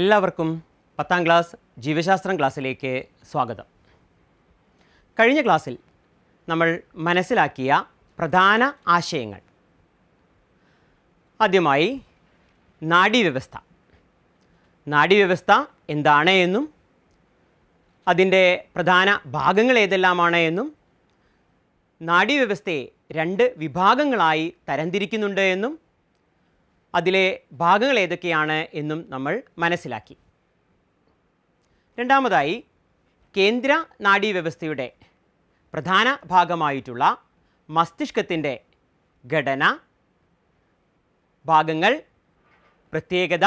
എല്ലാവർക്കും പത്താം ക്ലാസ് ജീവശാസ്ത്രം ക്ലാസ്സിലേക്ക് സ്വാഗതം കഴിഞ്ഞ ക്ലാസ്സിൽ നമ്മൾ മനസ്സിലാക്കിയ പ്രധാന ആശയങ്ങൾ ആദ്യമായി നാഡീവ്യവസ്ഥ നാഡീവ്യവസ്ഥ എന്താണ് എന്നും അതിൻ്റെ പ്രധാന ഭാഗങ്ങൾ ഏതെല്ലാമാണ് എന്നും നാഡീവ്യവസ്ഥയെ രണ്ട് വിഭാഗങ്ങളായി തരംതിരിക്കുന്നുണ്ട് എന്നും അതിലെ ഭാഗങ്ങൾ ഏതൊക്കെയാണ് എന്നും നമ്മൾ മനസ്സിലാക്കി രണ്ടാമതായി കേന്ദ്ര നാഡീവ്യവസ്ഥയുടെ പ്രധാന ഭാഗമായിട്ടുള്ള മസ്തിഷ്കത്തിൻ്റെ ഘടന ഭാഗങ്ങൾ പ്രത്യേകത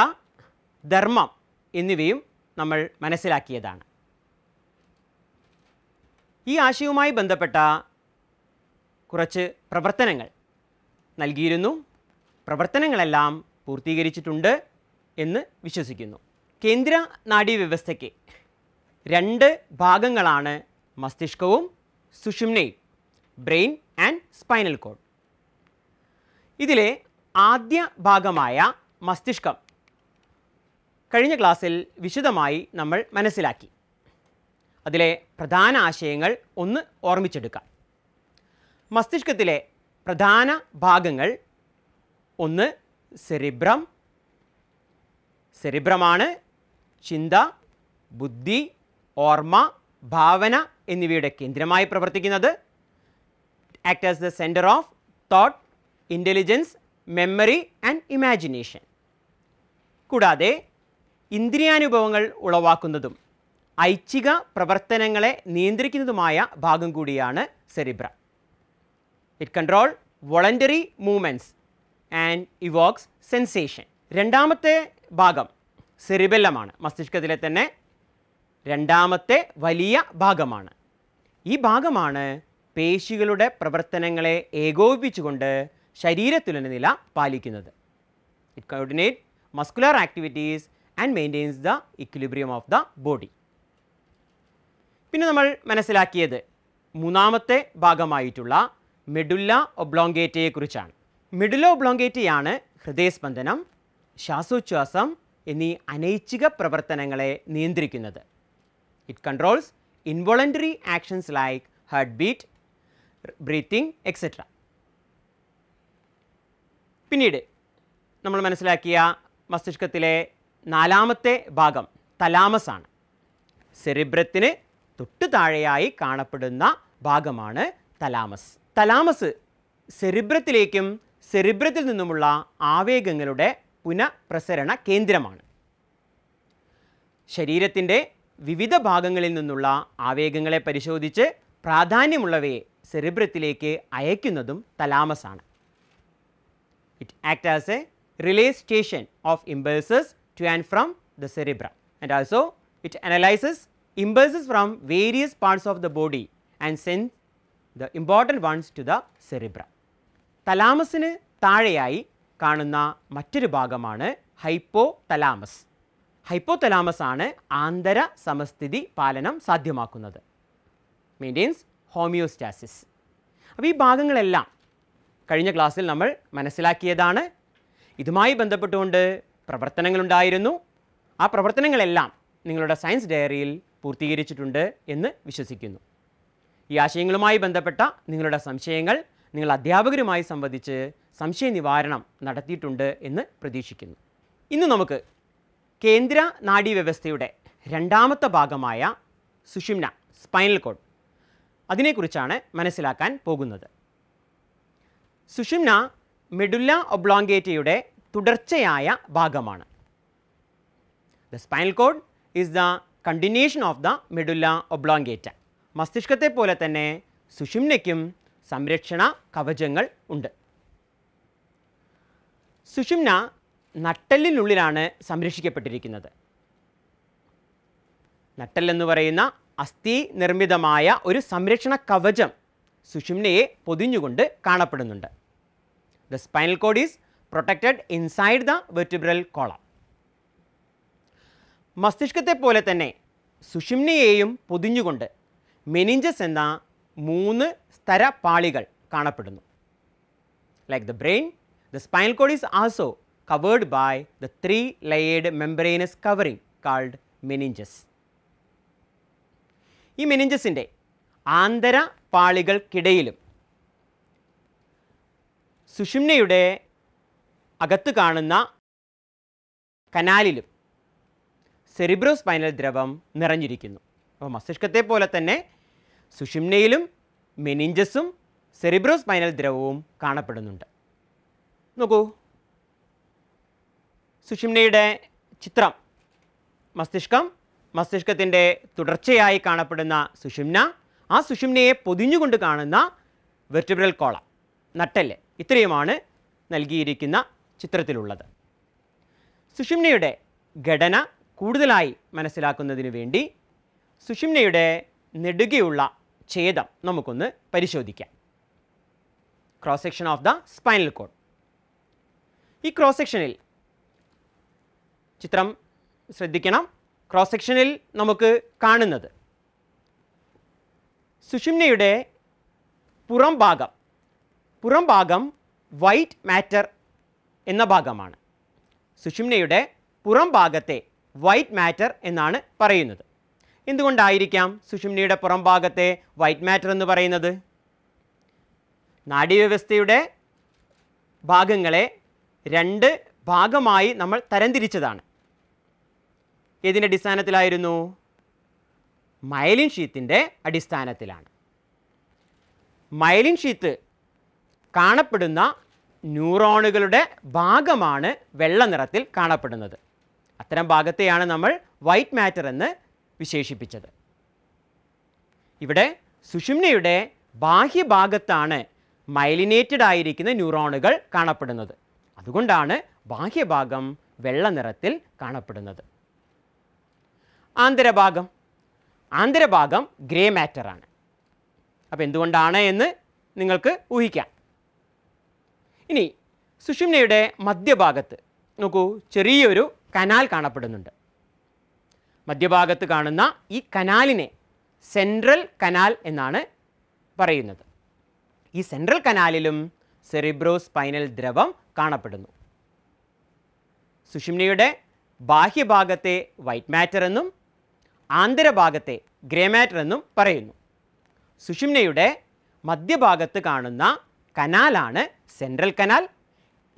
ധർമ്മം എന്നിവയും നമ്മൾ മനസ്സിലാക്കിയതാണ് ഈ ആശയവുമായി ബന്ധപ്പെട്ട കുറച്ച് പ്രവർത്തനങ്ങൾ നൽകിയിരുന്നു പ്രവർത്തനങ്ങളെല്ലാം പൂർത്തീകരിച്ചിട്ടുണ്ട് എന്ന് വിശ്വസിക്കുന്നു കേന്ദ്ര നാഡീവ്യവസ്ഥയ്ക്ക് രണ്ട് ഭാഗങ്ങളാണ് മസ്തിഷ്കവും സുഷുമ്നയും ബ്രെയിൻ ആൻഡ് സ്പൈനൽ കോഡ് ഇതിലെ ആദ്യ ഭാഗമായ മസ്തിഷ്കം കഴിഞ്ഞ ക്ലാസ്സിൽ വിശദമായി നമ്മൾ മനസ്സിലാക്കി അതിലെ പ്രധാന ആശയങ്ങൾ ഒന്ന് ഓർമ്മിച്ചെടുക്കാം മസ്തിഷ്കത്തിലെ പ്രധാന ഭാഗങ്ങൾ ഒന്ന് സെറിബ്രം സെറിബ്രമാണ് ചിന്ത ബുദ്ധി ഓർമ്മ ഭാവന എന്നിവയുടെ കേന്ദ്രമായി പ്രവർത്തിക്കുന്നത് act as the centre of thought intelligence memory and imagination കൂടാതെ ഇന്ദ്രിയാനുഭവങ്ങൾ ഉളവാക്കുന്നതും ഐച്ഛിക പ്രവർത്തനങ്ങളെ നിയന്ത്രിക്കുന്നതുമായ ഭാഗം കൂടിയാണ് cerebra it control voluntary movements and evokes sensation രണ്ടാമത്തെ ഭാഗം സെറിബെല്ലമാണ് മസ്തിഷ്കത്തിലെ തന്നെ രണ്ടാമത്തെ വലിയ ഭാഗമാണ് ഈ ഭാഗമാണ് പേശികളുടെ പ്രവർത്തനങ്ങളെ ഏകോപിപ്പിച്ചുകൊണ്ട് ശരീരത്തിലുള്ള നില പാലിക്കുന്നത് it coordinate muscular activities and maintains the equilibrium of the body പിന്നെ നമ്മൾ മനസ്സിലാക്കിയത് മൂന്നാമത്തെ ഭാഗമായിട്ടുള്ള മെഡുല്ല ഒബ്ലോങ്കേറ്റയെക്കുറിച്ചാണ് മിഡിലോ ബ്ലോങ്കേറ്റിയാണ് ഹൃദയസ്പന്ദനം ശ്വാസോച്ഛ്വാസം എന്നീ അനൈച്ഛിക പ്രവർത്തനങ്ങളെ നിയന്ത്രിക്കുന്നത് it controls involuntary actions like heart beat breathing etcetera പിന്നീട് നമ്മൾ മനസ്സിലാക്കിയ മസ്തിഷ്കത്തിലെ നാലാമത്തെ ഭാഗം തലാമസാണ് ആണ് സെറിബ്രത്തിന് തൊട്ടു താഴെയായി കാണപ്പെടുന്ന ഭാഗമാണ് തലാമസ് തലാമസ് സെറിബ്രത്തിലേക്കും സെറിബ്രത്തിൽ നിന്നുമുള്ള ആവേഗങ്ങളുടെ പുനഃപ്രസരണ കേന്ദ്രമാണ് ശരീരത്തിൻ്റെ വിവിധ ഭാഗങ്ങളിൽ നിന്നുള്ള ആവേഗങ്ങളെ പരിശോധിച്ച് പ്രാധാന്യമുള്ളവയെ സെറിബ്രത്തിലേക്ക് അയക്കുന്നതും തലാമസാണ് it act as a relay station of impulses to and from the cerebra and also it analyses impulses from various parts of the body and sends the important ones to the cerebra തലാമസിന് താഴെയായി കാണുന്ന മറ്റൊരു ഭാഗമാണ് hypo thalamus hypo thalamus ആണ് ആന്തര സമസ്ഥിതി പാലനം സാധ്യമാക്കുന്നത് maintains homeostasis അപ്പോൾ ഈ ഭാഗങ്ങളെല്ലാം കഴിഞ്ഞ ക്ലാസ്സിൽ നമ്മൾ മനസ്സിലാക്കിയതാണ് ഇതുമായി ബന്ധപ്പെട്ടുകൊണ്ട് പ്രവർത്തനങ്ങളുണ്ടായിരുന്നു ആ പ്രവർത്തനങ്ങളെല്ലാം നിങ്ങളുടെ സയൻസ് ഡയറിയിൽ പൂർത്തീകരിച്ചിട്ടുണ്ട് എന്ന് വിശ്വസിക്കുന്നു ഈ ആശയങ്ങളുമായി ബന്ധപ്പെട്ട നിങ്ങളുടെ സംശയങ്ങൾ നിങ്ങൾ അധ്യാപകരുമായി സംബന്ധിച്ച് സംശയ നിവാരണം നടത്തിയിട്ടുണ്ട് എന്ന് പ്രതീക്ഷിക്കുന്നു ഇന്ന് നമുക്ക് കേന്ദ്ര നാഡീവ്യവസ്ഥയുടെ രണ്ടാമത്തെ ഭാഗമായ സുഷിംന സ്പൈനൽ കോഡ് അതിനെക്കുറിച്ചാണ് മനസ്സിലാക്കാൻ പോകുന്നത് സുഷിംന മെഡുല്ല ഒബ്ലോങ്കേറ്റയുടെ തുടർച്ചയായ ഭാഗമാണ് the spinal cord is the continuation of the medulla oblongata മസ്തിഷ്കത്തെ പോലെ തന്നെ സുഷിംനയ്ക്കും സംരക്ഷണ കവചങ്ങൾ ഉണ്ട് സുഷുമ്ന നട്ടലിനുള്ളിലാണ് സംരക്ഷിക്കപ്പെട്ടിരിക്കുന്നത് എന്ന് പറയുന്ന അസ്ഥി നിർമ്മിതമായ ഒരു സംരക്ഷണ കവചം സുഷുമ്നയെ പൊതിഞ്ഞുകൊണ്ട് കാണപ്പെടുന്നുണ്ട് the spinal cord is protected inside the vertebral column മസ്തിഷ്കത്തെ പോലെ തന്നെ സുഷിമ്നയെയും പൊതിഞ്ഞുകൊണ്ട് മെനിഞ്ചസ് എന്ന മൂന്ന് സ്ഥരപാളികൾ കാണപ്പെടുന്നു like the brain the spinal cord is also covered by the three layered membranous covering called meninges ഈ മെനിഞ്ചസിൻ്റെ ആന്തര പാളികൾക്കിടയിലും സുഷിംനയുടെ അകത്ത് കാണുന്ന കനാലിലും സെറിബ്രോ സ്പൈനൽ ദ്രവം നിറഞ്ഞിരിക്കുന്നു അപ്പോൾ മസ്തിഷ്കത്തെ പോലെ തന്നെ സുഷിംനയിലും മെനിഞ്ചസും സ്പൈനൽ ദ്രവവും കാണപ്പെടുന്നുണ്ട് നോക്കൂ സുഷിംനയുടെ ചിത്രം മസ്തിഷ്കം മസ്തിഷ്കത്തിൻ്റെ തുടർച്ചയായി കാണപ്പെടുന്ന സുഷിംന ആ സുഷിംനയെ പൊതിഞ്ഞുകൊണ്ട് കാണുന്ന വെർട്ടിബ്രൽ കോള നട്ടല് ഇത്രയുമാണ് നൽകിയിരിക്കുന്ന ചിത്രത്തിലുള്ളത് സുഷിംനയുടെ ഘടന കൂടുതലായി മനസ്സിലാക്കുന്നതിന് വേണ്ടി സുഷിംനയുടെ നെടുകയുള്ള ഛേദം നമുക്കൊന്ന് പരിശോധിക്കാം cross section of the spinal cord ഈ ക്രോസ് സെക്ഷനിൽ ചിത്രം ശ്രദ്ധിക്കണം ക്രോസ് സെക്ഷനിൽ നമുക്ക് കാണുന്നത് സുഷിംനയുടെ പുറം ഭാഗം പുറം ഭാഗം വൈറ്റ് മാറ്റർ എന്ന ഭാഗമാണ് സുഷിംനയുടെ പുറം ഭാഗത്തെ വൈറ്റ് മാറ്റർ എന്നാണ് പറയുന്നത് എന്തുകൊണ്ടായിരിക്കാം സുഷുമ്നിയുടെ പുറംഭാഗത്തെ വൈറ്റ് മാറ്റർ എന്ന് പറയുന്നത് നാഡീവ്യവസ്ഥയുടെ ഭാഗങ്ങളെ രണ്ട് ഭാഗമായി നമ്മൾ തരംതിരിച്ചതാണ് ഏതിൻ്റെ അടിസ്ഥാനത്തിലായിരുന്നു മൈലിൻ ഷീത്തിൻ്റെ അടിസ്ഥാനത്തിലാണ് മൈലിൻ ഷീത്ത് കാണപ്പെടുന്ന ന്യൂറോണുകളുടെ ഭാഗമാണ് വെള്ള നിറത്തിൽ കാണപ്പെടുന്നത് അത്തരം ഭാഗത്തെയാണ് നമ്മൾ വൈറ്റ് മാറ്റർ എന്ന് വിശേഷിപ്പിച്ചത് ഇവിടെ സുഷുമ്നയുടെ ബാഹ്യഭാഗത്താണ് മൈലിനേറ്റഡ് ആയിരിക്കുന്ന ന്യൂറോണുകൾ കാണപ്പെടുന്നത് അതുകൊണ്ടാണ് ബാഹ്യഭാഗം വെള്ള നിറത്തിൽ കാണപ്പെടുന്നത് ആന്തരഭാഗം ആന്തരഭാഗം ഗ്രേ മാറ്ററാണ് അപ്പോൾ എന്തുകൊണ്ടാണ് എന്ന് നിങ്ങൾക്ക് ഊഹിക്കാം ഇനി സുഷുമ്നയുടെ മധ്യഭാഗത്ത് നോക്കൂ ചെറിയൊരു കനാൽ കാണപ്പെടുന്നുണ്ട് മധ്യഭാഗത്ത് കാണുന്ന ഈ കനാലിനെ സെൻട്രൽ കനാൽ എന്നാണ് പറയുന്നത് ഈ സെൻട്രൽ കനാലിലും സെറിബ്രോ സ്പൈനൽ ദ്രവം കാണപ്പെടുന്നു സുഷിംനയുടെ ബാഹ്യഭാഗത്തെ വൈറ്റ് മാറ്റർ എന്നും ആന്തരഭാഗത്തെ ഗ്രേ മാറ്റർ എന്നും പറയുന്നു സുഷിംനയുടെ മധ്യഭാഗത്ത് കാണുന്ന കനാലാണ് സെൻട്രൽ കനാൽ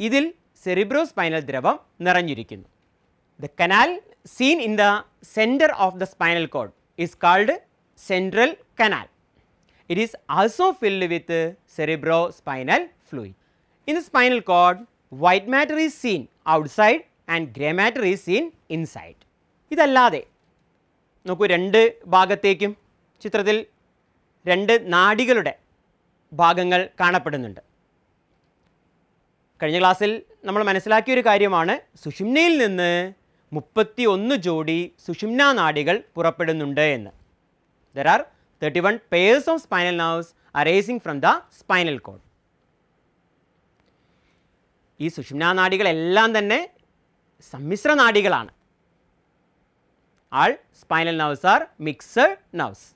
ഇതിൽ സെറിബ്രോ സ്പൈനൽ ദ്രവം നിറഞ്ഞിരിക്കുന്നു The canal seen in the center of the spinal cord is called central canal. It is also filled with cerebrospinal fluid. In the spinal cord, white matter is seen outside and grey matter is seen inside. ഇതല്ലാതെ നോക്കൂ രണ്ട് ഭാഗത്തേക്കും ചിത്രത്തിൽ രണ്ട് നാടികളുടെ ഭാഗങ്ങൾ കാണപ്പെടുന്നുണ്ട് കഴിഞ്ഞ ക്ലാസ്സിൽ നമ്മൾ മനസ്സിലാക്കിയൊരു കാര്യമാണ് സുഷുമ്നയിൽ നിന്ന് മുപ്പത്തി ഒന്ന് ജോഡി സുഷുമ്ന നാഡികൾ പുറപ്പെടുന്നുണ്ട് എന്ന് there are thirty one pairs of spinal nerves arising from the spinal cord ഈ സുഷുമ്ന നാടികളെല്ലാം തന്നെ സമ്മിശ്ര നാഡികളാണ് all spinal nerves are mixed nerves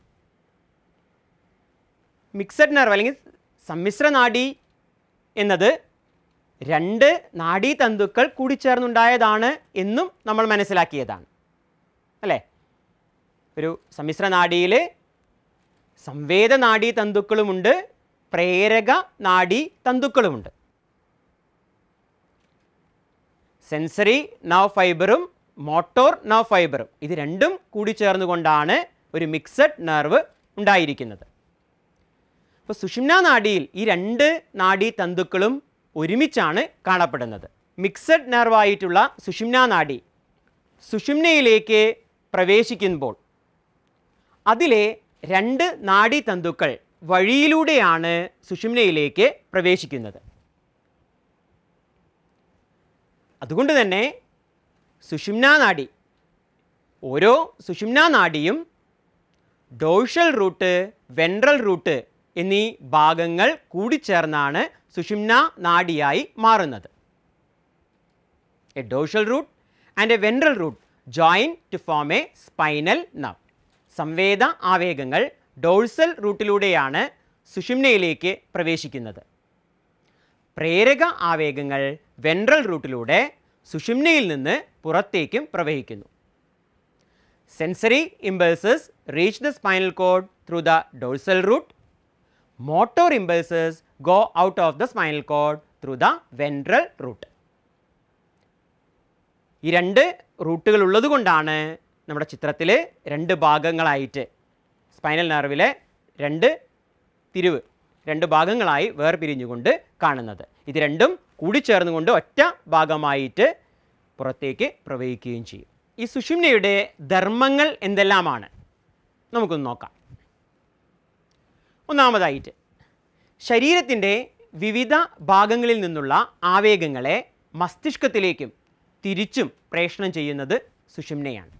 mixed nerve അല്ലെങ്കിൽ സമ്മിശ്ര നാഡി എന്നത് രണ്ട് നാഡീതന്തുക്കൾ കൂടിച്ചേർന്നുണ്ടായതാണ് എന്നും നമ്മൾ മനസ്സിലാക്കിയതാണ് അല്ലേ ഒരു സമ്മിശ്ര നാഡിയിൽ സംവേദ നാഡീതന്തുക്കളുമുണ്ട് പ്രേരക നാഡീ തന്തുക്കളുമുണ്ട് സെൻസറി നവ് ഫൈബറും മോട്ടോർ നവ് ഫൈബറും ഇത് രണ്ടും കൂടി ചേർന്നുകൊണ്ടാണ് ഒരു മിക്സഡ് നെർവ് ഉണ്ടായിരിക്കുന്നത് അപ്പോൾ സുഷിമ്ന നാഡിയിൽ ഈ രണ്ട് നാഡീ തന്തുക്കളും ഒരുമിച്ചാണ് കാണപ്പെടുന്നത് മിക്സഡ് നെർവായിട്ടുള്ള സുഷുമ്ന നാഡി സുഷിംനയിലേക്ക് പ്രവേശിക്കുമ്പോൾ അതിലെ രണ്ട് നാഡീതന്തുക്കൾ വഴിയിലൂടെയാണ് സുഷിംനയിലേക്ക് പ്രവേശിക്കുന്നത് അതുകൊണ്ട് തന്നെ സുഷുമ്ന നാഡി ഓരോ സുഷുമ്ന നാഡിയും ഡോഷൽ റൂട്ട് വെൻട്രൽ റൂട്ട് എന്നീ ഭാഗങ്ങൾ കൂടിച്ചേർന്നാണ് സുഷിംന നാഡിയായി മാറുന്നത് a dorsal root and a ventral root join to form a spinal nerve സംവേദ ആവേഗങ്ങൾ ഡോഴ്സൽ റൂട്ടിലൂടെയാണ് സുഷിംനയിലേക്ക് പ്രവേശിക്കുന്നത് പ്രേരക ആവേഗങ്ങൾ വെൻട്രൽ റൂട്ടിലൂടെ സുഷിംനയിൽ നിന്ന് പുറത്തേക്കും പ്രവഹിക്കുന്നു sensory impulses reach the spinal cord through the dorsal root motor impulses go out of the spinal cord through the ventral root. ഈ രണ്ട് റൂട്ടുകൾ ഉള്ളതുകൊണ്ടാണ് നമ്മുടെ ചിത്രത്തിൽ രണ്ട് ഭാഗങ്ങളായിട്ട് സ്പൈനൽ നെർവിലെ രണ്ട് തിരിവ് രണ്ട് ഭാഗങ്ങളായി വേർപിരിഞ്ഞുകൊണ്ട് കാണുന്നത് ഇത് രണ്ടും കൂടിച്ചേർന്നുകൊണ്ട് ഒറ്റ ഭാഗമായിട്ട് പുറത്തേക്ക് പ്രവഹിക്കുകയും ചെയ്യും ഈ സുഷുമ്നയുടെ ധർമ്മങ്ങൾ എന്തെല്ലാമാണ് നമുക്കൊന്ന് നോക്കാം ഒന്നാമതായിട്ട് ശരീരത്തിൻ്റെ വിവിധ ഭാഗങ്ങളിൽ നിന്നുള്ള ആവേഗങ്ങളെ മസ്തിഷ്കത്തിലേക്കും തിരിച്ചും പ്രേഷണം ചെയ്യുന്നത് സുഷുമ്നയാണ്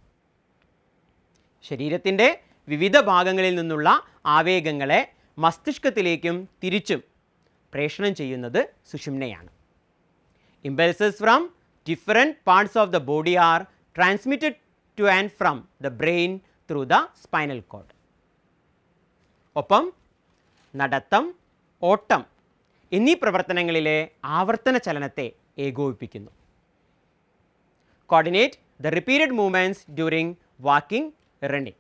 ശരീരത്തിൻ്റെ വിവിധ ഭാഗങ്ങളിൽ നിന്നുള്ള ആവേഗങ്ങളെ മസ്തിഷ്കത്തിലേക്കും തിരിച്ചും പ്രേഷണം ചെയ്യുന്നത് സുഷുമ്നയാണ് impulses from different parts of the body are transmitted to and from the brain through the spinal cord ഒപ്പം നടത്തം ഓട്ടം എന്നീ പ്രവർത്തനങ്ങളിലെ ആവർത്തന ചലനത്തെ ഏകോപിപ്പിക്കുന്നു coordinate the repeated movements during walking running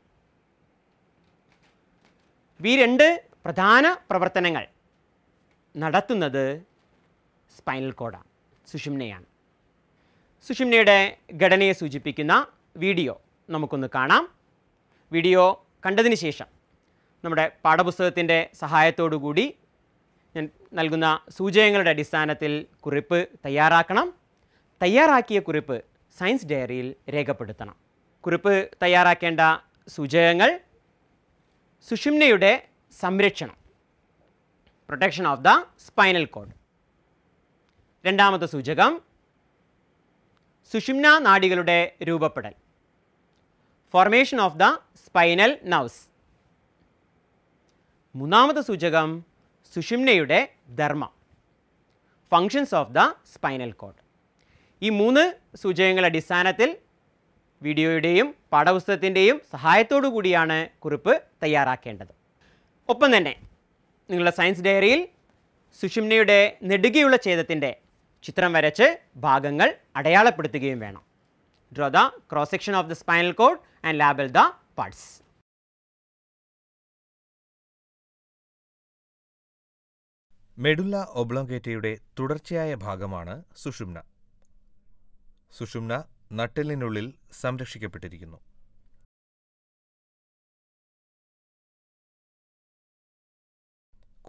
ഈ രണ്ട് പ്രധാന പ്രവർത്തനങ്ങൾ നടത്തുന്നത് സ്പൈനൽ കോഡാണ് സുഷിംനയാണ് സുഷിംനയുടെ ഘടനയെ സൂചിപ്പിക്കുന്ന വീഡിയോ നമുക്കൊന്ന് കാണാം വീഡിയോ കണ്ടതിന് ശേഷം നമ്മുടെ പാഠപുസ്തകത്തിൻ്റെ സഹായത്തോടു കൂടി ഞാൻ നൽകുന്ന സൂചകങ്ങളുടെ അടിസ്ഥാനത്തിൽ കുറിപ്പ് തയ്യാറാക്കണം തയ്യാറാക്കിയ കുറിപ്പ് സയൻസ് ഡയറിയിൽ രേഖപ്പെടുത്തണം കുറിപ്പ് തയ്യാറാക്കേണ്ട സൂചകങ്ങൾ സുഷുമ്നയുടെ സംരക്ഷണം protection of the spinal cord രണ്ടാമത്തെ സൂചകം സുഷുമ്ന നാടികളുടെ രൂപപ്പെടൽ formation of the spinal nerves മൂന്നാമത്തെ സൂചകം സുഷിംനയുടെ ധർമ്മ functions of the spinal cord ഈ മൂന്ന് സൂചകങ്ങളുടെ അടിസ്ഥാനത്തിൽ വീഡിയോയുടെയും പാഠപുസ്തകത്തിൻ്റെയും സഹായത്തോടു കൂടിയാണ് കുറിപ്പ് തയ്യാറാക്കേണ്ടത് ഒപ്പം തന്നെ നിങ്ങളുടെ സയൻസ് ഡയറിയിൽ സുഷിംനയുടെ നെടുകെയുള്ള ഛേദത്തിൻ്റെ ചിത്രം വരച്ച് ഭാഗങ്ങൾ അടയാളപ്പെടുത്തുകയും വേണം draw the cross section of the spinal cord and label the parts medulla ഒബ്ലോങ്കേറ്റയുടെ തുടർച്ചയായ ഭാഗമാണ് സുഷുമ്ന സുഷുമ്ന നട്ടെല്ലിനുള്ളിൽ സംരക്ഷിക്കപ്പെട്ടിരിക്കുന്നു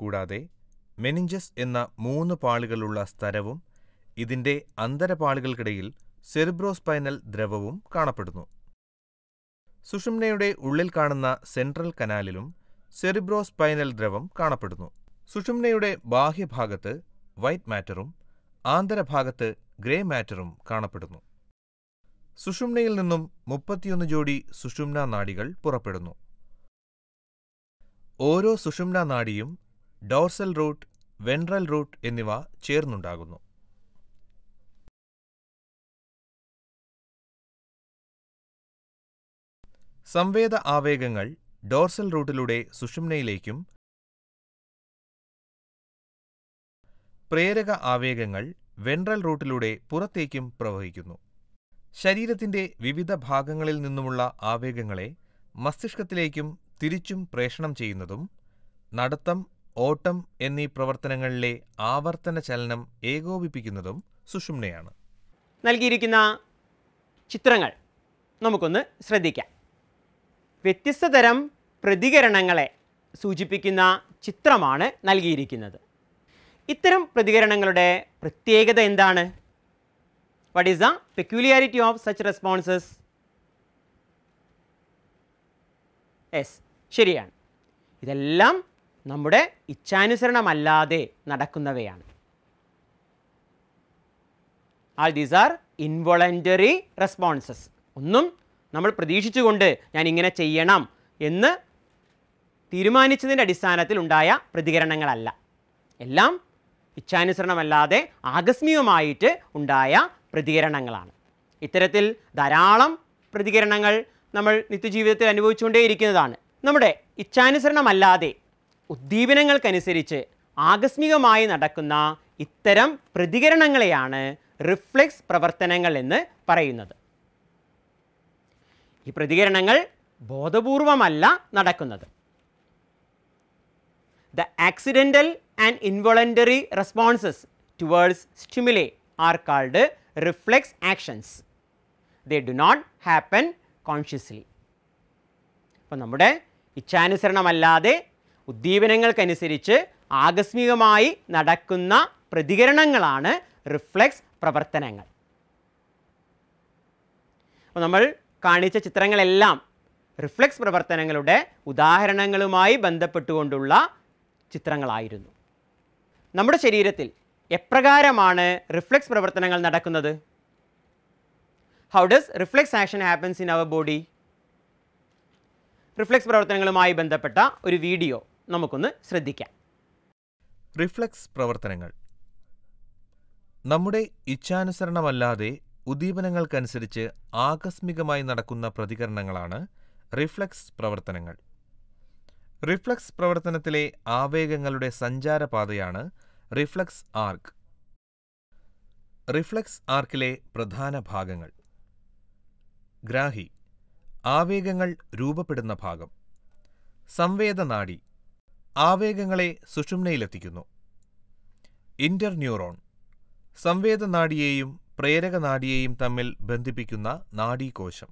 കൂടാതെ മെനിഞ്ചസ് എന്ന മൂന്ന് പാളികളുള്ള സ്തരവും ഇതിന്റെ അന്തരപാളികൾക്കിടയിൽ സെറിബ്രോസ്പൈനൽ ദ്രവവും കാണപ്പെടുന്നു സുഷുമ്നയുടെ ഉള്ളിൽ കാണുന്ന സെൻട്രൽ കനാലിലും സെറിബ്രോസ്പൈനൽ ദ്രവം കാണപ്പെടുന്നു സുഷുമ്നയുടെ ബാഹ്യഭാഗത്ത് വൈറ്റ് മാറ്ററും ആന്തരഭാഗത്ത് ഗ്രേ മാറ്ററും കാണപ്പെടുന്നു സുഷുമ്നയിൽ നിന്നും മുപ്പത്തിയൊന്ന് ജോഡി സുഷുമ്ന നാഡികൾ പുറപ്പെടുന്നു ഓരോ സുഷുമ്ന നാടിയും ഡോർസൽ റൂട്ട് വെൻട്രൽ റൂട്ട് എന്നിവ ചേർന്നുണ്ടാകുന്നു സംവേദ ആവേഗങ്ങൾ ഡോർസൽ റൂട്ടിലൂടെ സുഷുമ്നയിലേക്കും പ്രേരക ആവേഗങ്ങൾ വെൻട്രൽ റൂട്ടിലൂടെ പുറത്തേക്കും പ്രവഹിക്കുന്നു ശരീരത്തിന്റെ വിവിധ ഭാഗങ്ങളിൽ നിന്നുമുള്ള ആവേഗങ്ങളെ മസ്തിഷ്കത്തിലേക്കും തിരിച്ചും പ്രേഷണം ചെയ്യുന്നതും നടത്തം ഓട്ടം എന്നീ പ്രവർത്തനങ്ങളിലെ ആവർത്തന ചലനം ഏകോപിപ്പിക്കുന്നതും സുഷുമ്നയാണ് നൽകിയിരിക്കുന്ന ചിത്രങ്ങൾ നമുക്കൊന്ന് ശ്രദ്ധിക്കാം വ്യത്യസ്ത തരം പ്രതികരണങ്ങളെ സൂചിപ്പിക്കുന്ന ചിത്രമാണ് നൽകിയിരിക്കുന്നത് ഇത്തരം പ്രതികരണങ്ങളുടെ പ്രത്യേകത എന്താണ് what is the peculiarity of such responses yes ശരിയാണ് ഇതെല്ലാം നമ്മുടെ ഇച്ഛാനുസരണമല്ലാതെ നടക്കുന്നവയാണ് all these are involuntary responses ഒന്നും നമ്മൾ പ്രതീക്ഷിച്ചുകൊണ്ട് ഞാൻ ഇങ്ങനെ ചെയ്യണം എന്ന് തീരുമാനിച്ചതിൻ്റെ അടിസ്ഥാനത്തിൽ ഉണ്ടായ പ്രതികരണങ്ങളല്ല എല്ലാം ഇച്ഛാനുസരണമല്ലാതെ ആകസ്മികമായിട്ട് ഉണ്ടായ പ്രതികരണങ്ങളാണ് ഇത്തരത്തിൽ ധാരാളം പ്രതികരണങ്ങൾ നമ്മൾ നിത്യജീവിതത്തിൽ അനുഭവിച്ചുകൊണ്ടേയിരിക്കുന്നതാണ് നമ്മുടെ ഇച്ഛാനുസരണമല്ലാതെ ഉദ്ദീപനങ്ങൾക്കനുസരിച്ച് ആകസ്മികമായി നടക്കുന്ന ഇത്തരം പ്രതികരണങ്ങളെയാണ് റിഫ്ലെക്സ് പ്രവർത്തനങ്ങൾ എന്ന് പറയുന്നത് ഈ പ്രതികരണങ്ങൾ ബോധപൂർവമല്ല നടക്കുന്നത് The accidental and involuntary responses towards stimuli are called reflex actions. They do not happen consciously. അപ്പോൾ നമ്മുടെ ഇച്ഛാനുസരണമല്ലാതെ ഉദ്ദീപനങ്ങൾക്കനുസരിച്ച് ആകസ്മികമായി നടക്കുന്ന പ്രതികരണങ്ങളാണ് റിഫ്ലെക്സ് പ്രവർത്തനങ്ങൾ അപ്പോൾ നമ്മൾ കാണിച്ച ചിത്രങ്ങളെല്ലാം റിഫ്ലെക്സ് പ്രവർത്തനങ്ങളുടെ ഉദാഹരണങ്ങളുമായി ബന്ധപ്പെട്ടുകൊണ്ടുള്ള ചിത്രങ്ങളായിരുന്നു നമ്മുടെ ശരീരത്തിൽ എപ്രകാരമാണ് റിഫ്ലക്സ് പ്രവർത്തനങ്ങൾ നടക്കുന്നത് how does reflex action happens in our body reflex പ്രവർത്തനങ്ങളുമായി ബന്ധപ്പെട്ട ഒരു വീഡിയോ നമുക്കൊന്ന് ശ്രദ്ധിക്കാം റിഫ്ലക്സ് പ്രവർത്തനങ്ങൾ നമ്മുടെ ഇച്ഛാനുസരണമല്ലാതെ ഉദ്ദീപനങ്ങൾക്കനുസരിച്ച് ആകസ്മികമായി നടക്കുന്ന പ്രതികരണങ്ങളാണ് റിഫ്ലക്സ് പ്രവർത്തനങ്ങൾ റിഫ്ലക്സ് പ്രവർത്തനത്തിലെ ആവേഗങ്ങളുടെ സഞ്ചാരപാതയാണ് റിഫ്ലക്സ് ആർക്ക് റിഫ്ലക്സ് ആർക്കിലെ പ്രധാന ഭാഗങ്ങൾ ഗ്രാഹി ആവേഗങ്ങൾ രൂപപ്പെടുന്ന ഭാഗം സംവേദനാഡി ആവേഗങ്ങളെ സുഷുമ്നയിലെത്തിക്കുന്നു ഇന്റർന്യൂറോൺ സംവേദനാടിയെയും പ്രേരകനാടിയെയും തമ്മിൽ ബന്ധിപ്പിക്കുന്ന നാഡീകോശം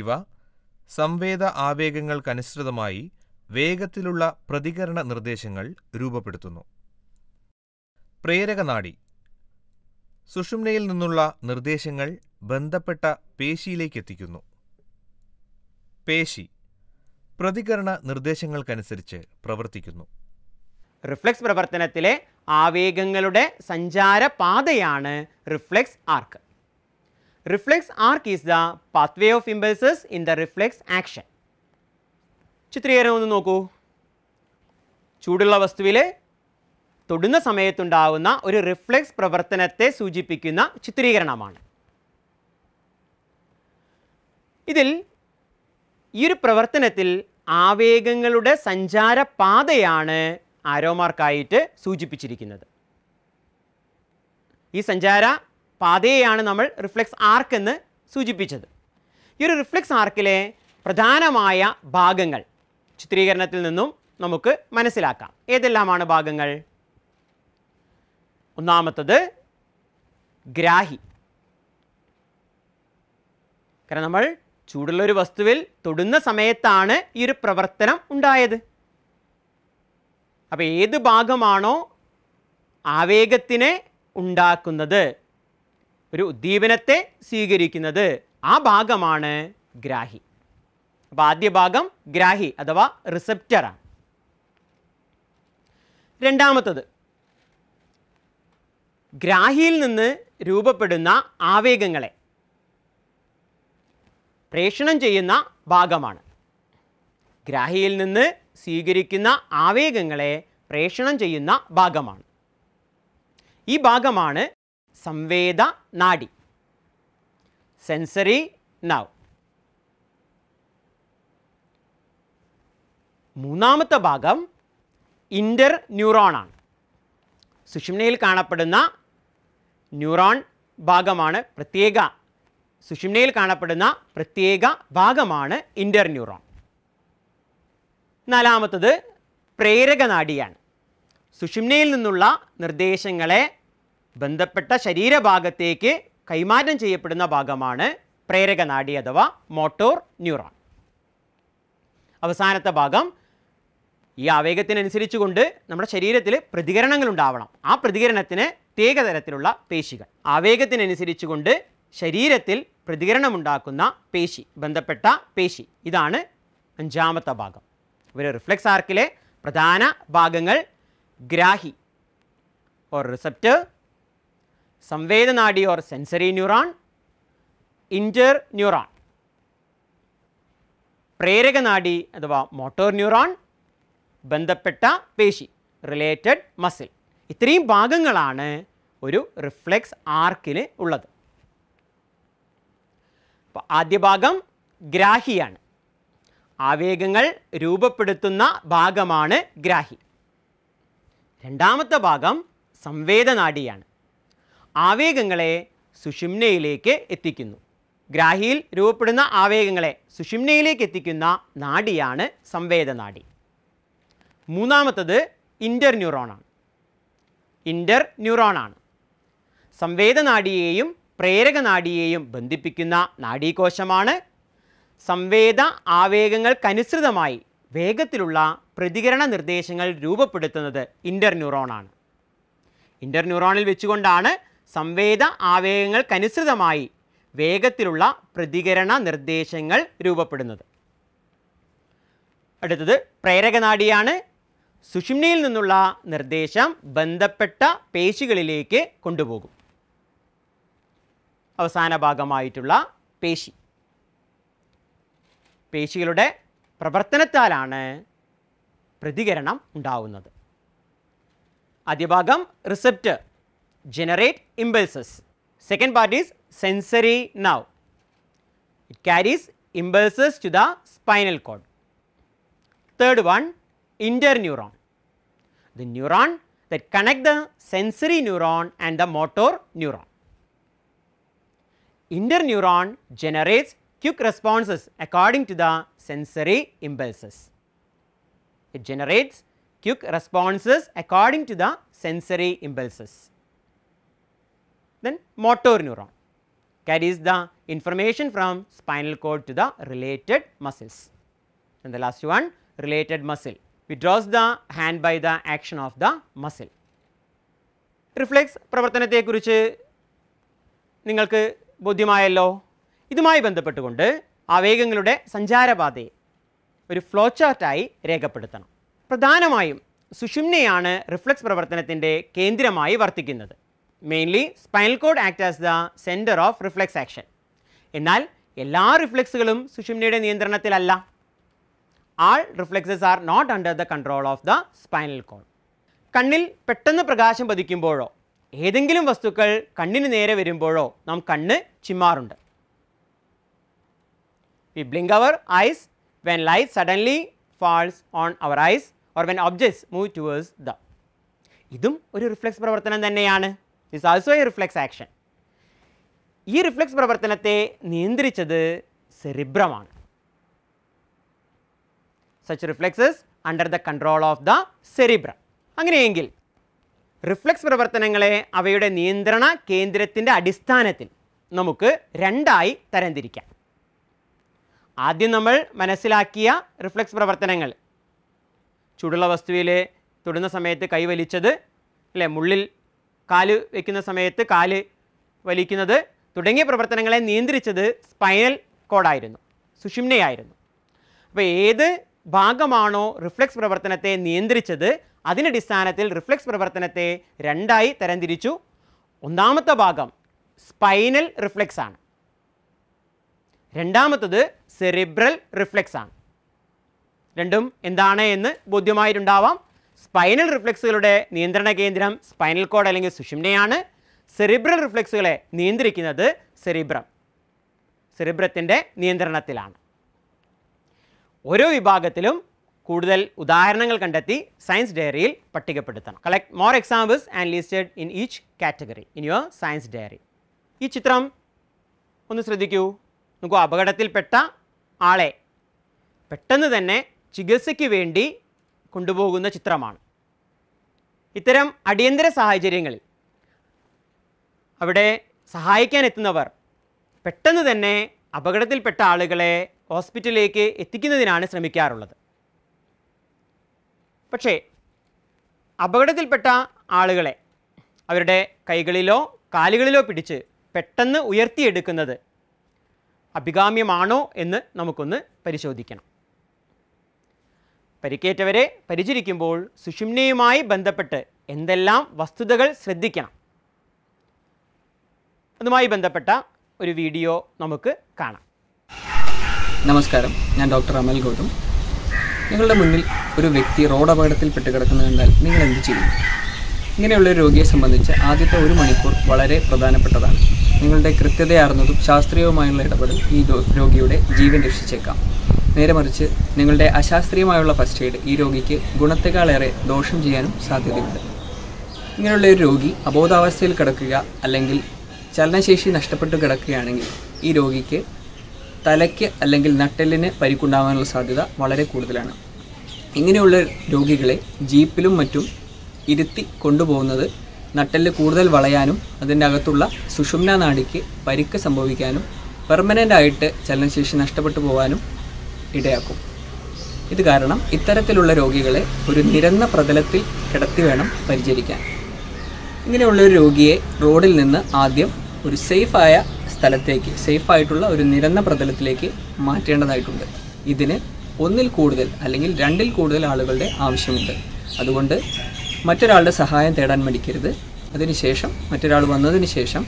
ഇവ സംവേദ ആവേഗങ്ങൾക്കനുസൃതമായി വേഗത്തിലുള്ള പ്രതികരണ നിർദ്ദേശങ്ങൾ രൂപപ്പെടുത്തുന്നു പ്രേരകനാടി സുഷുമ്നയിൽ നിന്നുള്ള നിർദ്ദേശങ്ങൾ ബന്ധപ്പെട്ട പേശിയിലേക്കെത്തിക്കുന്നു പേശി പ്രതികരണ നിർദ്ദേശങ്ങൾക്കനുസരിച്ച് പ്രവർത്തിക്കുന്നു റിഫ്ലെക്സ് പ്രവർത്തനത്തിലെ ആവേഗങ്ങളുടെ സഞ്ചാരപാതയാണ് reflex arc reflex arc is the pathway of impulses in the reflex action ചിത്രീകരണം ഒന്ന് നോക്കൂ ചൂടുള്ള വസ്തുവിൽ തൊടുന്ന സമയത്തുണ്ടാകുന്ന ഒരു റിഫ്ലെക്സ് പ്രവർത്തനത്തെ സൂചിപ്പിക്കുന്ന ചിത്രീകരണമാണ് ഇതിൽ ഈ ഒരു പ്രവർത്തനത്തിൽ ആവേഗങ്ങളുടെ സഞ്ചാരപാതയാണ് ആരോമാർക്കായിട്ട് സൂചിപ്പിച്ചിരിക്കുന്നത് ഈ സഞ്ചാര പാതയെയാണ് നമ്മൾ റിഫ്ലെക്സ് ആർക്ക് എന്ന് സൂചിപ്പിച്ചത് ഈ ഒരു റിഫ്ലെക്സ് ആർക്കിലെ പ്രധാനമായ ഭാഗങ്ങൾ ചിത്രീകരണത്തിൽ നിന്നും നമുക്ക് മനസ്സിലാക്കാം ഏതെല്ലാമാണ് ഭാഗങ്ങൾ ഒന്നാമത്തത് ഗ്രാഹി കാരണം നമ്മൾ ചൂടുള്ള ഒരു വസ്തുവിൽ തൊടുന്ന സമയത്താണ് ഈ ഒരു പ്രവർത്തനം ഉണ്ടായത് അപ്പോൾ ഏത് ഭാഗമാണോ ആവേഗത്തിനെ ഉണ്ടാക്കുന്നത് ഒരു ഉദ്ദീപനത്തെ സ്വീകരിക്കുന്നത് ആ ഭാഗമാണ് ഗ്രാഹി അപ്പോൾ ആദ്യ ഭാഗം ഗ്രാഹി അഥവാ റിസെപ്റ്ററാണ് രണ്ടാമത്തത് ഗ്രാഹിയിൽ നിന്ന് രൂപപ്പെടുന്ന ആവേഗങ്ങളെ പ്രേഷണം ചെയ്യുന്ന ഭാഗമാണ് ഗ്രാഹിയിൽ നിന്ന് സ്വീകരിക്കുന്ന ആവേഗങ്ങളെ പ്രേഷണം ചെയ്യുന്ന ഭാഗമാണ് ഈ ഭാഗമാണ് സംവേദ നാഡി സെൻസറി നവ് മൂന്നാമത്തെ ഭാഗം ഇൻ്റർ ന്യൂറോണാണ് സുഷുമ്നയിൽ കാണപ്പെടുന്ന ന്യൂറോൺ ഭാഗമാണ് പ്രത്യേക സുഷുമ്നയിൽ കാണപ്പെടുന്ന പ്രത്യേക ഭാഗമാണ് ഇൻ്റർ ന്യൂറോൺ നാലാമത്തത് പ്രേരക നാഡിയാണ് സുഷുമ്നയിൽ നിന്നുള്ള നിർദ്ദേശങ്ങളെ ബന്ധപ്പെട്ട ശരീരഭാഗത്തേക്ക് കൈമാറ്റം ചെയ്യപ്പെടുന്ന ഭാഗമാണ് പ്രേരക നാടി അഥവാ മോട്ടോർ ന്യൂറോൺ അവസാനത്തെ ഭാഗം ഈ ആവേഗത്തിനനുസരിച്ച് കൊണ്ട് നമ്മുടെ ശരീരത്തിൽ പ്രതികരണങ്ങൾ ഉണ്ടാവണം ആ പ്രതികരണത്തിന് പ്രത്യേക തരത്തിലുള്ള പേശികൾ ആവേഗത്തിനനുസരിച്ച് കൊണ്ട് ശരീരത്തിൽ പ്രതികരണമുണ്ടാക്കുന്ന പേശി ബന്ധപ്പെട്ട പേശി ഇതാണ് അഞ്ചാമത്തെ ഭാഗം ഒരു റിഫ്ലക്സ് ആർക്കിലെ പ്രധാന ഭാഗങ്ങൾ ഗ്രാഹി ഓർ റിസപ്റ്റർ സംവേദനാടി or sensory neuron interneuron പ്രേരകനാടി അഥവാ മോട്ടോർ ന്യൂറോൺ ബന്ധപ്പെട്ട പേശി റിലേറ്റഡ് മസിൽ ഇത്രയും ഭാഗങ്ങളാണ് ഒരു റിഫ്ലെക്സ് ആർക്കിന് ഉള്ളത് അപ്പോൾ ആദ്യ ഭാഗം ഗ്രാഹിയാണ് ആവേഗങ്ങൾ രൂപപ്പെടുത്തുന്ന ഭാഗമാണ് ഗ്രാഹി രണ്ടാമത്തെ ഭാഗം സംവേദനാടിയാണ് ആവേഗങ്ങളെ സുഷിംനയിലേക്ക് എത്തിക്കുന്നു ഗ്രാഹിയിൽ രൂപപ്പെടുന്ന ആവേഗങ്ങളെ സുഷിംനയിലേക്ക് എത്തിക്കുന്ന നാഡിയാണ് സംവേദനാടി മൂന്നാമത്തത് ഇൻ്റർ ന്യൂറോണാണ് ഇൻ്റർ ന്യൂറോണാണ് സംവേദനാടിയെയും പ്രേരകനാടിയെയും ബന്ധിപ്പിക്കുന്ന നാഡീകോശമാണ് സംവേദ ആവേഗങ്ങൾക്കനുസൃതമായി വേഗത്തിലുള്ള പ്രതികരണ നിർദ്ദേശങ്ങൾ രൂപപ്പെടുത്തുന്നത് ഇൻ്റർ ന്യൂറോണാണ് ഇൻ്റർ ന്യൂറോണിൽ വെച്ചുകൊണ്ടാണ് സംവേദ ആവേഗങ്ങൾക്കനുസൃതമായി വേഗത്തിലുള്ള പ്രതികരണ നിർദ്ദേശങ്ങൾ രൂപപ്പെടുന്നത് അടുത്തത് പ്രേരകനാടിയാണ് സുഷിംനയിൽ നിന്നുള്ള നിർദ്ദേശം ബന്ധപ്പെട്ട പേശികളിലേക്ക് കൊണ്ടുപോകും അവസാന ഭാഗമായിട്ടുള്ള പേശി പേശികളുടെ പ്രവർത്തനത്താലാണ് പ്രതികരണം ഉണ്ടാവുന്നത് ആദ്യഭാഗം receptor generate impulses second part is sensory nerve it carries impulses to the spinal cord third one interneuron the neuron that connect the sensory neuron and the motor neuron. Interneuron generates quick responses according to the sensory impulses. It generates quick responses according to the sensory impulses. Then motor neuron carries the information from spinal cord to the related muscles. And the last one related muscle withdraws the hand by the action of the muscle reflex പ്രവർത്തനത്തെക്കുറിച്ച് നിങ്ങൾക്ക് ബോധ്യമായല്ലോ ഇതുമായി ബന്ധപ്പെട്ടുകൊണ്ട് ആവേഗങ്ങളുടെ സഞ്ചാരപാതയെ ഒരു flow ചാർട്ടായി രേഖപ്പെടുത്തണം പ്രധാനമായും സുഷുമ്നയാണ് reflex പ്രവർത്തനത്തിൻ്റെ കേന്ദ്രമായി വർത്തിക്കുന്നത് mainly spinal cord act as the centre of reflex action എന്നാൽ എല്ലാ റിഫ്ലക്സുകളും സുഷുമ്നയുടെ നിയന്ത്രണത്തിലല്ല all reflexes are not under the control of the spinal cord. കണ്ണിൽ പെട്ടെന്ന് പ്രകാശം പതിക്കുമ്പോഴോ ഏതെങ്കിലും വസ്തുക്കൾ കണ്ണിന് നേരെ വരുമ്പോഴോ നാം കണ്ണ് ചിമ്മാറുണ്ട് we blink our eyes when light suddenly falls on our eyes or when objects move towards the ഇതും ഒരു റിഫ്ലെക്സ് പ്രവർത്തനം തന്നെയാണ് is also a reflex action ഈ റിഫ്ലെക്സ് പ്രവർത്തനത്തെ നിയന്ത്രിച്ചത് സെറിബ്രമാണ് such reflexes under the control of the cerebrum അങ്ങനെയെങ്കിൽ reflex പ്രവർത്തനങ്ങളെ അവയുടെ നിയന്ത്രണ കേന്ദ്രത്തിൻ്റെ അടിസ്ഥാനത്തിൽ നമുക്ക് രണ്ടായി തരംതിരിക്കാം ആദ്യം നമ്മൾ മനസ്സിലാക്കിയ റിഫ്ലെക്സ് പ്രവർത്തനങ്ങൾ ചൂടുള്ള വസ്തുവിൽ തൊടുന്ന സമയത്ത് കൈ വലിച്ചത് അല്ലെ മുള്ളിൽ കാല് വയ്ക്കുന്ന സമയത്ത് കാല് വലിക്കുന്നത് തുടങ്ങിയ പ്രവർത്തനങ്ങളെ നിയന്ത്രിച്ചത് സ്പൈനൽ കോഡായിരുന്നു സുഷിംനയായിരുന്നു അപ്പോൾ ഏത് ഭാഗമാണോ റിഫ്ലക്സ് പ്രവർത്തനത്തെ നിയന്ത്രിച്ചത് അടിസ്ഥാനത്തിൽ റിഫ്ലക്സ് പ്രവർത്തനത്തെ രണ്ടായി തരംതിരിച്ചു ഒന്നാമത്തെ ഭാഗം സ്പൈനൽ റിഫ്ലക്സ് ആണ് രണ്ടാമത്തത് സെറിബ്രൽ റിഫ്ലക്സ് ആണ് രണ്ടും എന്താണ് എന്ന് ബോധ്യമായിട്ടുണ്ടാവാം സ്പൈനൽ റിഫ്ലക്സുകളുടെ നിയന്ത്രണ കേന്ദ്രം സ്പൈനൽ കോഡ് അല്ലെങ്കിൽ സുഷിംനയാണ് സെറിബ്രൽ റിഫ്ലക്സുകളെ നിയന്ത്രിക്കുന്നത് സെറിബ്രം സെറിബ്രത്തിൻ്റെ നിയന്ത്രണത്തിലാണ് ഓരോ വിഭാഗത്തിലും കൂടുതൽ ഉദാഹരണങ്ങൾ കണ്ടെത്തി സയൻസ് ഡയറിയിൽ പട്ടികപ്പെടുത്തണം collect more examples and listed in each category in your science diary ഈ ചിത്രം ഒന്ന് ശ്രദ്ധിക്കൂ നമുക്ക് അപകടത്തിൽപ്പെട്ട ആളെ പെട്ടെന്ന് തന്നെ ചികിത്സയ്ക്ക് വേണ്ടി കൊണ്ടുപോകുന്ന ചിത്രമാണ് ഇത്തരം അടിയന്തര സാഹചര്യങ്ങളിൽ അവിടെ സഹായിക്കാൻ എത്തുന്നവർ പെട്ടെന്ന് തന്നെ അപകടത്തിൽപ്പെട്ട ആളുകളെ ഹോസ്പിറ്റലിലേക്ക് എത്തിക്കുന്നതിനാണ് ശ്രമിക്കാറുള്ളത് പക്ഷേ അപകടത്തിൽപ്പെട്ട ആളുകളെ അവരുടെ കൈകളിലോ കാലുകളിലോ പിടിച്ച് പെട്ടെന്ന് ഉയർത്തിയെടുക്കുന്നത് അഭികാമ്യമാണോ എന്ന് നമുക്കൊന്ന് പരിശോധിക്കണം പരിക്കേറ്റവരെ പരിചരിക്കുമ്പോൾ സുഷിംനയുമായി ബന്ധപ്പെട്ട് എന്തെല്ലാം വസ്തുതകൾ ശ്രദ്ധിക്കണം അതുമായി ബന്ധപ്പെട്ട ഒരു വീഡിയോ നമുക്ക് കാണാം നമസ്കാരം ഞാൻ ഡോക്ടർ അമൽ ഗൗതം നിങ്ങളുടെ മുന്നിൽ ഒരു വ്യക്തി റോഡ് അപകടത്തിൽ പെട്ടുകിടക്കുന്ന കണ്ടാൽ നിങ്ങൾ എന്ത് ചെയ്യും ഇങ്ങനെയുള്ള ഒരു രോഗിയെ സംബന്ധിച്ച് ആദ്യത്തെ ഒരു മണിക്കൂർ വളരെ പ്രധാനപ്പെട്ടതാണ് നിങ്ങളുടെ കൃത്യതയാർന്നതും ശാസ്ത്രീയവുമായുള്ള ഇടപെടൽ ഈ രോഗിയുടെ ജീവൻ രക്ഷിച്ചേക്കാം നേരെ മറിച്ച് നിങ്ങളുടെ അശാസ്ത്രീയമായുള്ള ഫസ്റ്റ് എയ്ഡ് ഈ രോഗിക്ക് ഗുണത്തെക്കാളേറെ ദോഷം ചെയ്യാനും സാധ്യതയുണ്ട് ഇങ്ങനെയുള്ള ഒരു രോഗി അബോധാവസ്ഥയിൽ കിടക്കുക അല്ലെങ്കിൽ ചലനശേഷി നഷ്ടപ്പെട്ടു കിടക്കുകയാണെങ്കിൽ ഈ രോഗിക്ക് തലയ്ക്ക് അല്ലെങ്കിൽ നട്ടെല്ലിന് പരിക്കുണ്ടാകാനുള്ള സാധ്യത വളരെ കൂടുതലാണ് ഇങ്ങനെയുള്ള രോഗികളെ ജീപ്പിലും മറ്റും ഇരുത്തി കൊണ്ടുപോകുന്നത് നട്ടെല്ല് കൂടുതൽ വളയാനും അതിൻ്റെ അകത്തുള്ള സുഷുമ്ന നാടിക്ക് പരിക്ക് സംഭവിക്കാനും പെർമനൻ്റ് ആയിട്ട് ചലനശേഷി നഷ്ടപ്പെട്ടു പോകാനും ഇടയാക്കും ഇത് കാരണം ഇത്തരത്തിലുള്ള രോഗികളെ ഒരു നിരന്ന പ്രതലത്തിൽ കിടത്തി വേണം പരിചരിക്കാൻ ഇങ്ങനെയുള്ള ഒരു രോഗിയെ റോഡിൽ നിന്ന് ആദ്യം ഒരു സേഫായ സ്ഥലത്തേക്ക് സേഫായിട്ടുള്ള ഒരു നിരന്ന പ്രതലത്തിലേക്ക് മാറ്റേണ്ടതായിട്ടുണ്ട് ഇതിന് ഒന്നിൽ കൂടുതൽ അല്ലെങ്കിൽ രണ്ടിൽ കൂടുതൽ ആളുകളുടെ ആവശ്യമുണ്ട് അതുകൊണ്ട് മറ്റൊരാളുടെ സഹായം തേടാൻ മടിക്കരുത് അതിനുശേഷം മറ്റൊരാൾ വന്നതിന് ശേഷം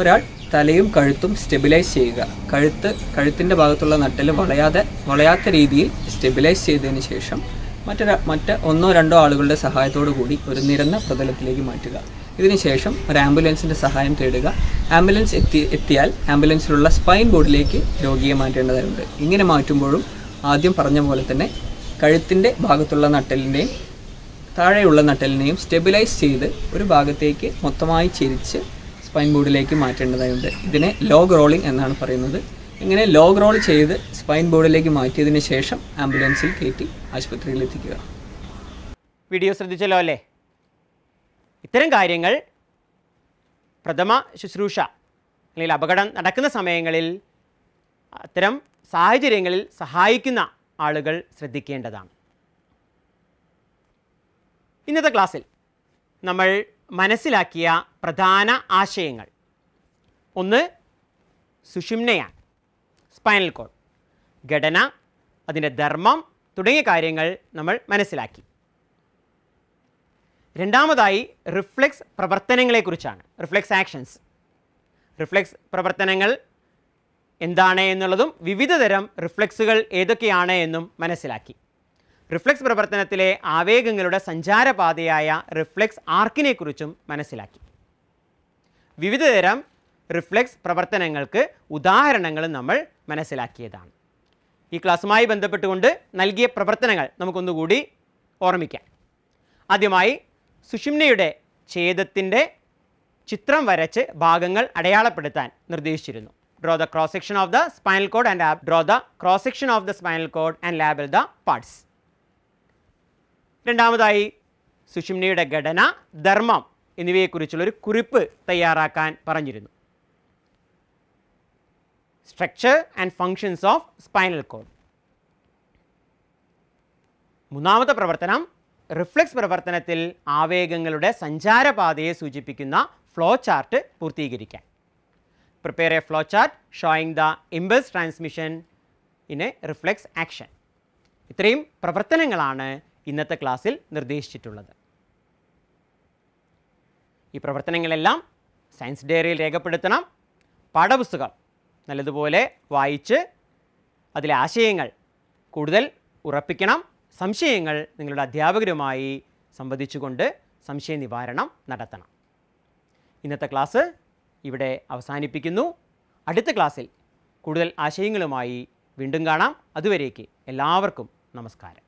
ഒരാൾ തലയും കഴുത്തും സ്റ്റെബിലൈസ് ചെയ്യുക കഴുത്ത് കഴുത്തിൻ്റെ ഭാഗത്തുള്ള നട്ടൽ വളയാതെ വളയാത്ത രീതിയിൽ സ്റ്റെബിലൈസ് ചെയ്തതിന് ശേഷം മറ്റൊരാ മറ്റ് ഒന്നോ രണ്ടോ ആളുകളുടെ സഹായത്തോടു കൂടി ഒരു നിരന്ന പ്രതലത്തിലേക്ക് മാറ്റുക ഇതിനുശേഷം ഒരു ആംബുലൻസിൻ്റെ സഹായം തേടുക ആംബുലൻസ് എത്തി എത്തിയാൽ ആംബുലൻസിലുള്ള സ്പൈൻ ബോർഡിലേക്ക് രോഗിയെ മാറ്റേണ്ടതായുണ്ട് ഇങ്ങനെ മാറ്റുമ്പോഴും ആദ്യം പറഞ്ഞ പോലെ തന്നെ കഴുത്തിൻ്റെ ഭാഗത്തുള്ള നട്ടലിൻ്റെയും താഴെയുള്ള നട്ടലിനെയും സ്റ്റെബിലൈസ് ചെയ്ത് ഒരു ഭാഗത്തേക്ക് മൊത്തമായി ചിരിച്ച് സ്പൈൻ ബോർഡിലേക്ക് മാറ്റേണ്ടതായുണ്ട് ഇതിനെ ലോഗ് റോളിംഗ് എന്നാണ് പറയുന്നത് ഇങ്ങനെ ലോഗ് റോൾ ചെയ്ത് സ്പൈൻ ബോർഡിലേക്ക് മാറ്റിയതിന് ശേഷം ആംബുലൻസിൽ കയറ്റി ആശുപത്രിയിൽ എത്തിക്കുക വീഡിയോ ശ്രദ്ധിച്ചല്ലോ അല്ലേ ഇത്തരം കാര്യങ്ങൾ പ്രഥമ ശുശ്രൂഷ അല്ലെങ്കിൽ അപകടം നടക്കുന്ന സമയങ്ങളിൽ അത്തരം സാഹചര്യങ്ങളിൽ സഹായിക്കുന്ന ആളുകൾ ശ്രദ്ധിക്കേണ്ടതാണ് ഇന്നത്തെ ക്ലാസ്സിൽ നമ്മൾ മനസ്സിലാക്കിയ പ്രധാന ആശയങ്ങൾ ഒന്ന് സുഷിംനയാണ് സ്പൈനൽ കോഡ് ഘടന അതിൻ്റെ ധർമ്മം തുടങ്ങിയ കാര്യങ്ങൾ നമ്മൾ മനസ്സിലാക്കി രണ്ടാമതായി റിഫ്ലെക്സ് പ്രവർത്തനങ്ങളെക്കുറിച്ചാണ് റിഫ്ലെക്സ് ആക്ഷൻസ് റിഫ്ലെക്സ് പ്രവർത്തനങ്ങൾ എന്താണ് എന്നുള്ളതും വിവിധതരം റിഫ്ലെക്സുകൾ ഏതൊക്കെയാണ് എന്നും മനസ്സിലാക്കി റിഫ്ലെക്സ് പ്രവർത്തനത്തിലെ ആവേഗങ്ങളുടെ സഞ്ചാരപാതയായ റിഫ്ലെക്സ് ആർക്കിനെക്കുറിച്ചും മനസ്സിലാക്കി വിവിധതരം റിഫ്ലെക്സ് പ്രവർത്തനങ്ങൾക്ക് ഉദാഹരണങ്ങൾ നമ്മൾ മനസ്സിലാക്കിയതാണ് ഈ ക്ലാസ്സുമായി ബന്ധപ്പെട്ടുകൊണ്ട് നൽകിയ പ്രവർത്തനങ്ങൾ നമുക്കൊന്നുകൂടി ഓർമ്മിക്കാം ആദ്യമായി സുഷിംനയുടെ ഛേദത്തിൻ്റെ ചിത്രം വരച്ച് ഭാഗങ്ങൾ അടയാളപ്പെടുത്താൻ നിർദ്ദേശിച്ചിരുന്നു draw the cross section of the spinal cord and draw the cross section of the spinal cord and label the parts രണ്ടാമതായി സുഷിംനയുടെ ഘടന ധർമ്മം എന്നിവയെക്കുറിച്ചുള്ളൊരു കുറിപ്പ് തയ്യാറാക്കാൻ പറഞ്ഞിരുന്നു structure and functions of spinal cord മൂന്നാമത്തെ പ്രവർത്തനം റിഫ്ലക്സ് പ്രവർത്തനത്തിൽ ആവേഗങ്ങളുടെ സഞ്ചാരപാതയെ സൂചിപ്പിക്കുന്ന ഫ്ലോ ചാർട്ട് പൂർത്തീകരിക്കാൻ prepare a flow chart showing the impulse transmission in a reflex action ഇത്രയും പ്രവർത്തനങ്ങളാണ് ഇന്നത്തെ ക്ലാസ്സിൽ നിർദ്ദേശിച്ചിട്ടുള്ളത് ഈ പ്രവർത്തനങ്ങളെല്ലാം സയൻസ് ഡയറിയിൽ രേഖപ്പെടുത്തണം പാഠപുസ്തകം നല്ലതുപോലെ വായിച്ച് അതിലെ ആശയങ്ങൾ കൂടുതൽ ഉറപ്പിക്കണം സംശയങ്ങൾ നിങ്ങളുടെ അധ്യാപകരുമായി സംവദിച്ചുകൊണ്ട് സംശയ നിവാരണം നടത്തണം ഇന്നത്തെ ക്ലാസ് ഇവിടെ അവസാനിപ്പിക്കുന്നു അടുത്ത ക്ലാസ്സിൽ കൂടുതൽ ആശയങ്ങളുമായി വീണ്ടും കാണാം അതുവരേക്ക് എല്ലാവർക്കും നമസ്കാരം